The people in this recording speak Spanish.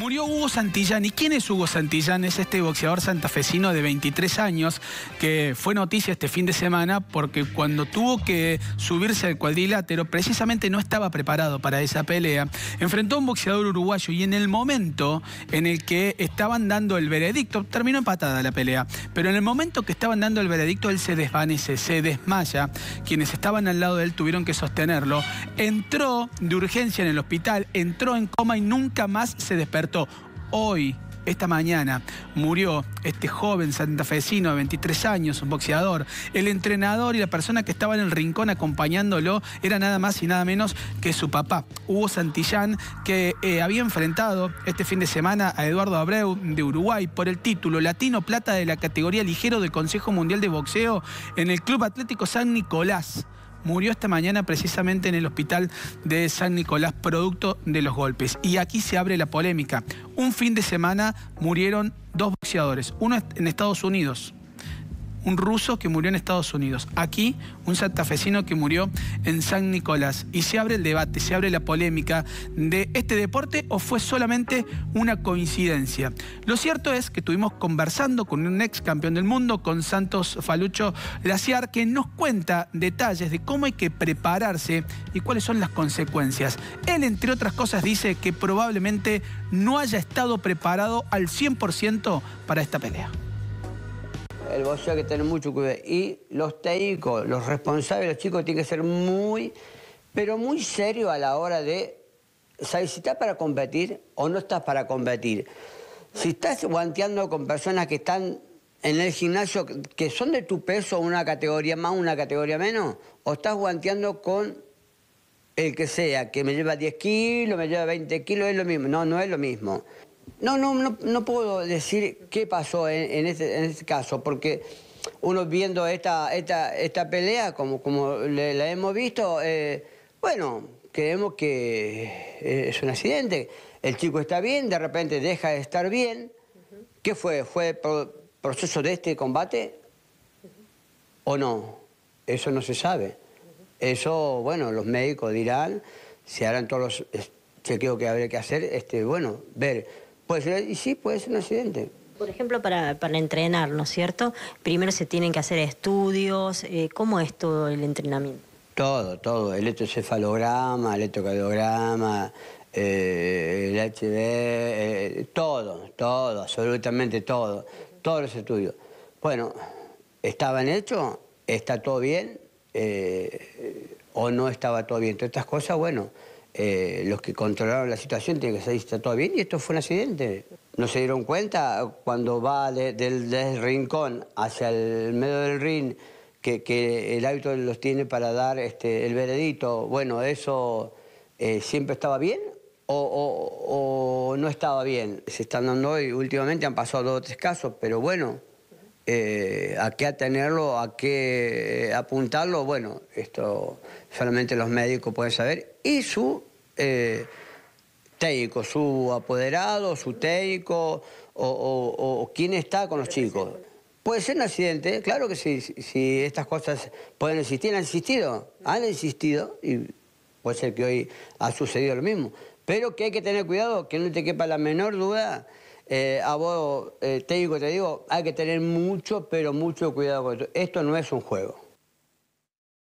Murió Hugo Santillán. ¿Y quién es Hugo Santillán? Es este boxeador santafesino de 23 años que fue noticia este fin de semana porque cuando tuvo que subirse al cuadrilátero, precisamente no estaba preparado para esa pelea. Enfrentó a un boxeador uruguayo y en el momento en el que estaban dando el veredicto, terminó empatada la pelea, pero en el momento que estaban dando el veredicto, él se desvanece, se desmaya. Quienes estaban al lado de él tuvieron que sostenerlo. Entró de urgencia en el hospital, entró en coma y nunca más se despertó hoy esta mañana murió este joven santafesino de 23 años, un boxeador. El entrenador y la persona que estaba en el rincón acompañándolo era nada más y nada menos que su papá, Hugo Santillán, que eh, había enfrentado este fin de semana a Eduardo Abreu de Uruguay por el título Latino Plata de la categoría ligero del Consejo Mundial de Boxeo en el Club Atlético San Nicolás murió esta mañana precisamente en el hospital de San Nicolás producto de los golpes. Y aquí se abre la polémica. Un fin de semana murieron dos boxeadores, uno en Estados Unidos, un ruso que murió en Estados Unidos, aquí un santafesino que murió en San Nicolás. Y se abre el debate, se abre la polémica de este deporte o fue solamente una coincidencia. Lo cierto es que estuvimos conversando con un ex campeón del mundo, con Santos Falucho Laciar, que nos cuenta detalles de cómo hay que prepararse y cuáles son las consecuencias. Él, entre otras cosas, dice que probablemente no haya estado preparado al 100% para esta pelea el boxeo hay que tener mucho cuidado. Y los técnicos, los responsables, los chicos tienen que ser muy, pero muy serios a la hora de ¿sabes si estás para competir o no estás para competir? Si estás guanteando con personas que están en el gimnasio, que son de tu peso, una categoría más, una categoría menos, o estás guanteando con el que sea, que me lleva 10 kilos, me lleva 20 kilos, es lo mismo. No, no es lo mismo. No, no, no, puedo decir qué pasó en, este, este, caso, porque uno viendo esta, esta, pelea, como, como la hemos visto, eh, bueno, creemos que eh, es un accidente. El chico está bien, de repente deja de estar bien. ¿Qué fue? ¿Fue proceso de este combate o no? Eso no se sabe. Eso, bueno, los médicos dirán, se harán todos los chequeos que habrá que hacer, este, bueno, ver y sí, puede ser un accidente. Por ejemplo, para, entrenar, ¿no es cierto? Primero se tienen que hacer estudios. Eh, ¿Cómo es todo el entrenamiento? Todo, todo. El Electrocefalograma, electrocardiograma, eh, el HB, eh, todo, todo, absolutamente todo. Todos los estudios. Bueno, ¿estaban hechos? ¿Está todo bien? Eh, ¿O no estaba todo bien? Todas estas cosas, bueno, eh, los que controlaron la situación tienen que saber si está todo bien y esto fue un accidente. No se dieron cuenta cuando va del rincón hacia el medio del ring que, el árbitro los tiene para dar este, el veredito. Bueno, eso eh, siempre estaba bien o, o, no estaba bien. Se están dando hoy, últimamente han pasado dos o tres casos, pero bueno, eh, a qué atenerlo, a qué eh, apuntarlo, bueno, esto solamente los médicos pueden saber, y su eh, técnico, su apoderado, su técnico, o, quién está con los chicos. Puede ser un accidente, claro que sí, si, estas cosas pueden existir, han existido, han existido, y puede ser que hoy ha sucedido lo mismo, pero que hay que tener cuidado, que no te quepa la menor duda eh, a vos eh, técnico, te digo, hay que tener mucho, pero mucho cuidado con esto. Esto no es un juego.